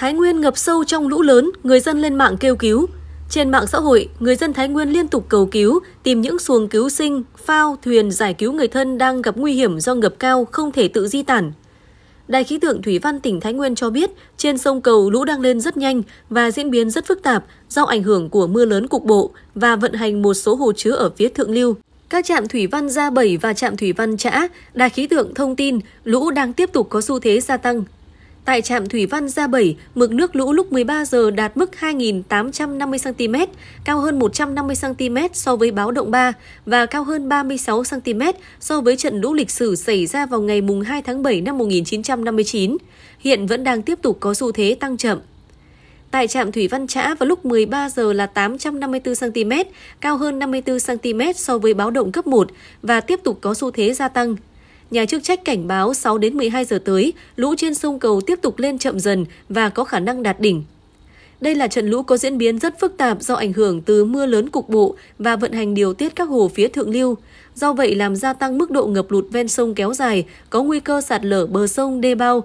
Thái Nguyên ngập sâu trong lũ lớn, người dân lên mạng kêu cứu. Trên mạng xã hội, người dân Thái Nguyên liên tục cầu cứu, tìm những xuồng cứu sinh, phao, thuyền giải cứu người thân đang gặp nguy hiểm do ngập cao không thể tự di tản. Đài khí tượng Thủy văn tỉnh Thái Nguyên cho biết, trên sông cầu lũ đang lên rất nhanh và diễn biến rất phức tạp do ảnh hưởng của mưa lớn cục bộ và vận hành một số hồ chứa ở phía thượng lưu. Các trạm thủy văn Gia Bảy và trạm thủy văn Trã, Đài khí tượng thông tin lũ đang tiếp tục có xu thế gia tăng, Tại trạm Thủy Văn Gia Bảy, mực nước lũ lúc 13 giờ đạt mức 2.850 cm, cao hơn 150 cm so với báo động 3 và cao hơn 36 cm so với trận lũ lịch sử xảy ra vào ngày 2 tháng 7 năm 1959. Hiện vẫn đang tiếp tục có xu thế tăng chậm. Tại trạm Thủy Văn Trã vào lúc 13 giờ là 854 cm, cao hơn 54 cm so với báo động cấp 1 và tiếp tục có xu thế gia tăng – Nhà chức trách cảnh báo 6 đến 12 giờ tới, lũ trên sông cầu tiếp tục lên chậm dần và có khả năng đạt đỉnh. Đây là trận lũ có diễn biến rất phức tạp do ảnh hưởng từ mưa lớn cục bộ và vận hành điều tiết các hồ phía thượng lưu. Do vậy làm gia tăng mức độ ngập lụt ven sông kéo dài, có nguy cơ sạt lở bờ sông đê bao,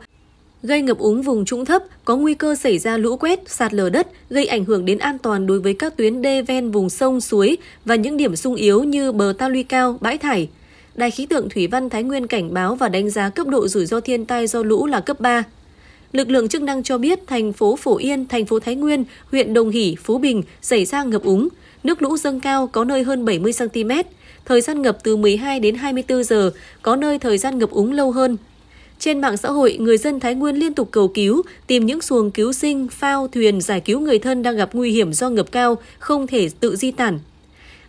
gây ngập úng vùng trũng thấp, có nguy cơ xảy ra lũ quét, sạt lở đất, gây ảnh hưởng đến an toàn đối với các tuyến đê ven vùng sông, suối và những điểm sung yếu như bờ ta luy cao, bãi thải. Đài khí tượng Thủy văn Thái Nguyên cảnh báo và đánh giá cấp độ rủi ro thiên tai do lũ là cấp 3. Lực lượng chức năng cho biết thành phố Phổ Yên, thành phố Thái Nguyên, huyện Đồng Hỷ, Phú Bình xảy ra ngập úng, nước lũ dâng cao có nơi hơn 70 cm, thời gian ngập từ 12 đến 24 giờ, có nơi thời gian ngập úng lâu hơn. Trên mạng xã hội, người dân Thái Nguyên liên tục cầu cứu, tìm những xuồng cứu sinh, phao, thuyền giải cứu người thân đang gặp nguy hiểm do ngập cao, không thể tự di tản,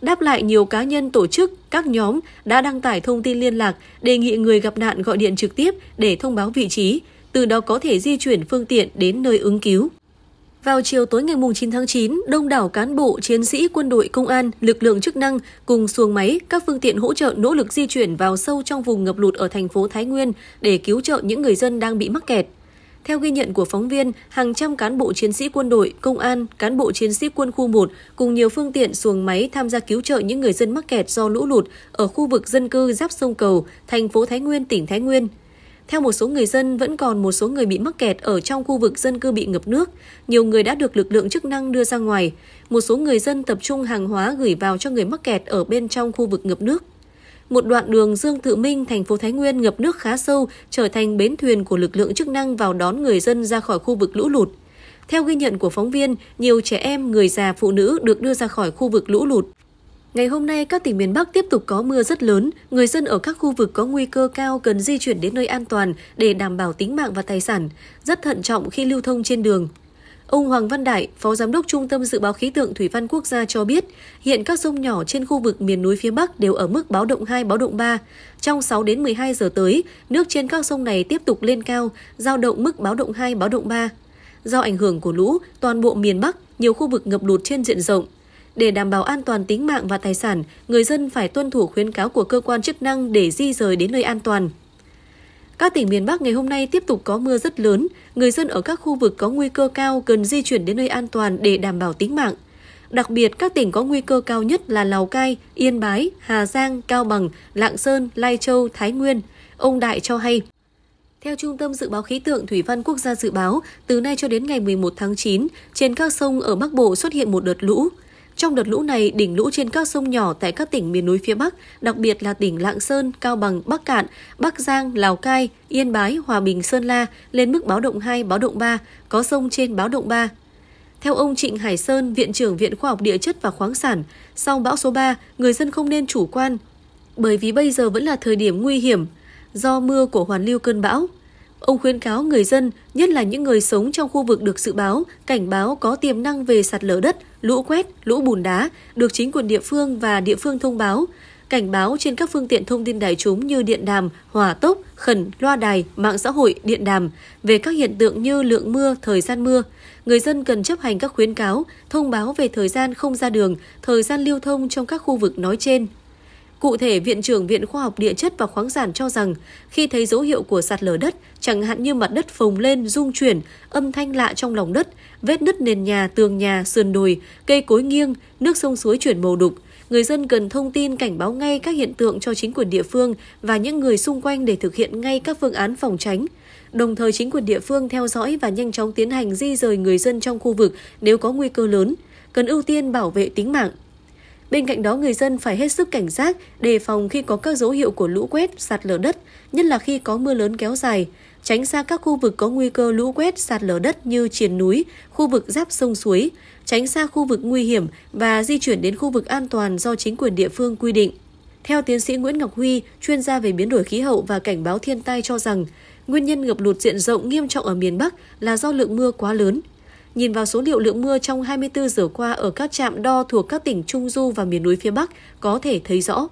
đáp lại nhiều cá nhân tổ chức, các nhóm đã đăng tải thông tin liên lạc, đề nghị người gặp nạn gọi điện trực tiếp để thông báo vị trí, từ đó có thể di chuyển phương tiện đến nơi ứng cứu. Vào chiều tối ngày 9 tháng 9, đông đảo cán bộ, chiến sĩ, quân đội, công an, lực lượng chức năng cùng xuồng máy, các phương tiện hỗ trợ nỗ lực di chuyển vào sâu trong vùng ngập lụt ở thành phố Thái Nguyên để cứu trợ những người dân đang bị mắc kẹt. Theo ghi nhận của phóng viên, hàng trăm cán bộ chiến sĩ quân đội, công an, cán bộ chiến sĩ quân khu 1 cùng nhiều phương tiện xuồng máy tham gia cứu trợ những người dân mắc kẹt do lũ lụt ở khu vực dân cư giáp sông Cầu, thành phố Thái Nguyên, tỉnh Thái Nguyên. Theo một số người dân, vẫn còn một số người bị mắc kẹt ở trong khu vực dân cư bị ngập nước. Nhiều người đã được lực lượng chức năng đưa ra ngoài. Một số người dân tập trung hàng hóa gửi vào cho người mắc kẹt ở bên trong khu vực ngập nước một đoạn đường Dương Tự Minh, thành phố Thái Nguyên ngập nước khá sâu, trở thành bến thuyền của lực lượng chức năng vào đón người dân ra khỏi khu vực lũ lụt. Theo ghi nhận của phóng viên, nhiều trẻ em, người già, phụ nữ được đưa ra khỏi khu vực lũ lụt. Ngày hôm nay, các tỉnh miền Bắc tiếp tục có mưa rất lớn. Người dân ở các khu vực có nguy cơ cao cần di chuyển đến nơi an toàn để đảm bảo tính mạng và tài sản. Rất thận trọng khi lưu thông trên đường. Ông Hoàng Văn Đại, Phó Giám đốc Trung tâm Dự báo Khí tượng Thủy văn Quốc gia cho biết, hiện các sông nhỏ trên khu vực miền núi phía Bắc đều ở mức báo động 2, báo động 3. Trong 6 đến 12 giờ tới, nước trên các sông này tiếp tục lên cao, giao động mức báo động 2, báo động 3. Do ảnh hưởng của lũ, toàn bộ miền Bắc, nhiều khu vực ngập lụt trên diện rộng. Để đảm bảo an toàn tính mạng và tài sản, người dân phải tuân thủ khuyến cáo của cơ quan chức năng để di rời đến nơi an toàn. Các tỉnh miền Bắc ngày hôm nay tiếp tục có mưa rất lớn, người dân ở các khu vực có nguy cơ cao cần di chuyển đến nơi an toàn để đảm bảo tính mạng. Đặc biệt, các tỉnh có nguy cơ cao nhất là Lào Cai, Yên Bái, Hà Giang, Cao Bằng, Lạng Sơn, Lai Châu, Thái Nguyên. Ông Đại cho hay, theo Trung tâm Dự báo Khí tượng Thủy văn Quốc gia dự báo, từ nay cho đến ngày 11 tháng 9, trên các sông ở Bắc Bộ xuất hiện một đợt lũ. Trong đợt lũ này, đỉnh lũ trên các sông nhỏ tại các tỉnh miền núi phía Bắc, đặc biệt là tỉnh Lạng Sơn, Cao Bằng, Bắc Cạn, Bắc Giang, Lào Cai, Yên Bái, Hòa Bình, Sơn La lên mức báo động 2, báo động 3, có sông trên báo động 3. Theo ông Trịnh Hải Sơn, Viện trưởng Viện Khoa học Địa chất và Khoáng sản, sau bão số 3, người dân không nên chủ quan, bởi vì bây giờ vẫn là thời điểm nguy hiểm do mưa của hoàn lưu cơn bão. Ông khuyến cáo người dân, nhất là những người sống trong khu vực được dự báo, cảnh báo có tiềm năng về sạt lở đất, lũ quét, lũ bùn đá được chính quyền địa phương và địa phương thông báo, cảnh báo trên các phương tiện thông tin đại chúng như điện đàm, hỏa tốc, khẩn, loa đài, mạng xã hội, điện đàm về các hiện tượng như lượng mưa, thời gian mưa. Người dân cần chấp hành các khuyến cáo, thông báo về thời gian không ra đường, thời gian lưu thông trong các khu vực nói trên. Cụ thể, Viện trưởng Viện Khoa học Địa chất và Khoáng sản cho rằng, khi thấy dấu hiệu của sạt lở đất, chẳng hạn như mặt đất phồng lên, rung chuyển, âm thanh lạ trong lòng đất, vết nứt nền nhà, tường nhà, sườn đồi, cây cối nghiêng, nước sông suối chuyển màu đục, người dân cần thông tin cảnh báo ngay các hiện tượng cho chính quyền địa phương và những người xung quanh để thực hiện ngay các phương án phòng tránh. Đồng thời chính quyền địa phương theo dõi và nhanh chóng tiến hành di rời người dân trong khu vực nếu có nguy cơ lớn, cần ưu tiên bảo vệ tính mạng. Bên cạnh đó, người dân phải hết sức cảnh giác, đề phòng khi có các dấu hiệu của lũ quét, sạt lở đất, nhất là khi có mưa lớn kéo dài. Tránh xa các khu vực có nguy cơ lũ quét, sạt lở đất như triền núi, khu vực giáp sông suối. Tránh xa khu vực nguy hiểm và di chuyển đến khu vực an toàn do chính quyền địa phương quy định. Theo tiến sĩ Nguyễn Ngọc Huy, chuyên gia về biến đổi khí hậu và cảnh báo thiên tai cho rằng, nguyên nhân ngập lụt diện rộng nghiêm trọng ở miền Bắc là do lượng mưa quá lớn, Nhìn vào số liệu lượng mưa trong 24 giờ qua ở các trạm đo thuộc các tỉnh Trung Du và miền núi phía Bắc có thể thấy rõ.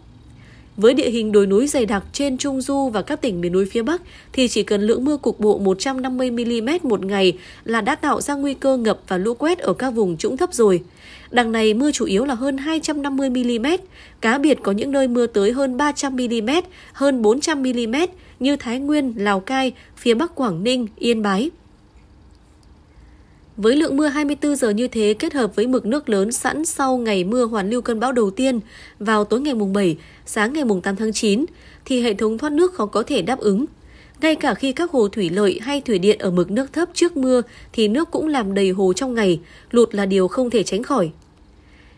Với địa hình đồi núi dày đặc trên Trung Du và các tỉnh miền núi phía Bắc thì chỉ cần lượng mưa cục bộ 150mm một ngày là đã tạo ra nguy cơ ngập và lũ quét ở các vùng trũng thấp rồi. Đằng này mưa chủ yếu là hơn 250mm, cá biệt có những nơi mưa tới hơn 300mm, hơn 400mm như Thái Nguyên, Lào Cai, phía Bắc Quảng Ninh, Yên Bái – với lượng mưa 24 giờ như thế kết hợp với mực nước lớn sẵn sau ngày mưa hoàn lưu cơn bão đầu tiên vào tối ngày mùng 7, sáng ngày mùng 8 tháng 9 thì hệ thống thoát nước khó có thể đáp ứng. Ngay cả khi các hồ thủy lợi hay thủy điện ở mực nước thấp trước mưa thì nước cũng làm đầy hồ trong ngày, lụt là điều không thể tránh khỏi.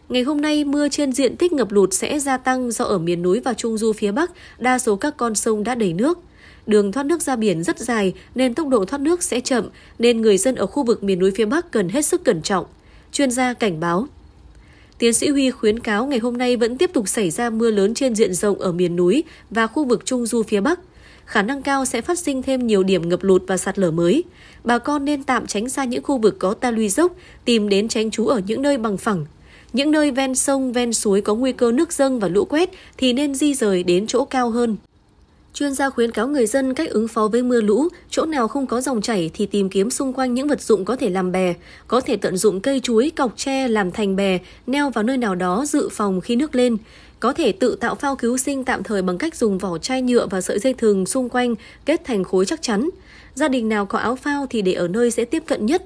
Ngày hôm nay, mưa trên diện tích ngập lụt sẽ gia tăng do ở miền núi và trung du phía Bắc, đa số các con sông đã đầy nước – Đường thoát nước ra biển rất dài nên tốc độ thoát nước sẽ chậm nên người dân ở khu vực miền núi phía Bắc cần hết sức cẩn trọng. Chuyên gia cảnh báo. Tiến sĩ Huy khuyến cáo ngày hôm nay vẫn tiếp tục xảy ra mưa lớn trên diện rộng ở miền núi và khu vực trung du phía Bắc. Khả năng cao sẽ phát sinh thêm nhiều điểm ngập lụt và sạt lở mới. Bà con nên tạm tránh xa những khu vực có ta luy dốc, tìm đến tránh trú ở những nơi bằng phẳng. Những nơi ven sông, ven suối có nguy cơ nước dâng và lũ quét thì nên di rời đến chỗ cao hơn. Chuyên gia khuyến cáo người dân cách ứng phó với mưa lũ, chỗ nào không có dòng chảy thì tìm kiếm xung quanh những vật dụng có thể làm bè, có thể tận dụng cây chuối, cọc tre làm thành bè, neo vào nơi nào đó dự phòng khi nước lên. Có thể tự tạo phao cứu sinh tạm thời bằng cách dùng vỏ chai nhựa và sợi dây thừng xung quanh kết thành khối chắc chắn. Gia đình nào có áo phao thì để ở nơi sẽ tiếp cận nhất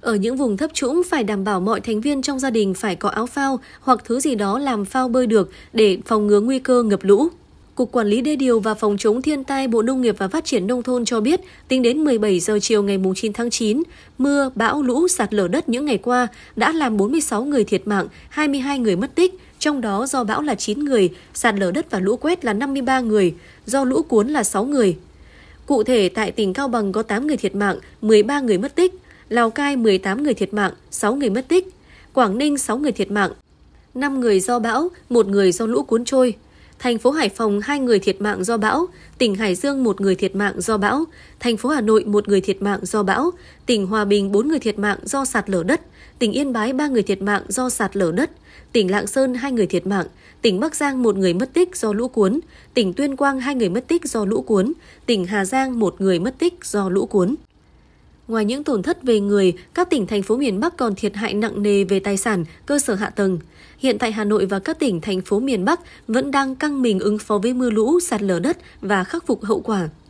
ở những vùng thấp trũng phải đảm bảo mọi thành viên trong gia đình phải có áo phao hoặc thứ gì đó làm phao bơi được để phòng ngừa nguy cơ ngập lũ. Cục Quản lý Đê điều và Phòng chống thiên tai Bộ Nông nghiệp và Phát triển Nông thôn cho biết, tính đến 17 giờ chiều ngày 9 tháng 9, mưa, bão, lũ, sạt lở đất những ngày qua đã làm 46 người thiệt mạng, 22 người mất tích, trong đó do bão là 9 người, sạt lở đất và lũ quét là 53 người, do lũ cuốn là 6 người. Cụ thể, tại tỉnh Cao Bằng có 8 người thiệt mạng, 13 người mất tích, Lào Cai 18 người thiệt mạng, 6 người mất tích, Quảng Ninh 6 người thiệt mạng, 5 người do bão, 1 người do lũ cuốn trôi. Thành phố Hải Phòng hai người thiệt mạng do bão, tỉnh Hải Dương một người thiệt mạng do bão, thành phố Hà Nội một người thiệt mạng do bão, tỉnh Hòa Bình bốn người thiệt mạng do sạt lở đất, tỉnh Yên Bái ba người thiệt mạng do sạt lở đất, tỉnh Lạng Sơn hai người thiệt mạng, tỉnh Bắc Giang một người mất tích do lũ cuốn, tỉnh Tuyên Quang hai người mất tích do lũ cuốn, tỉnh Hà Giang một người mất tích do lũ cuốn. Ngoài những tổn thất về người, các tỉnh thành phố miền Bắc còn thiệt hại nặng nề về tài sản, cơ sở hạ tầng. Hiện tại Hà Nội và các tỉnh thành phố miền Bắc vẫn đang căng mình ứng phó với mưa lũ, sạt lở đất và khắc phục hậu quả.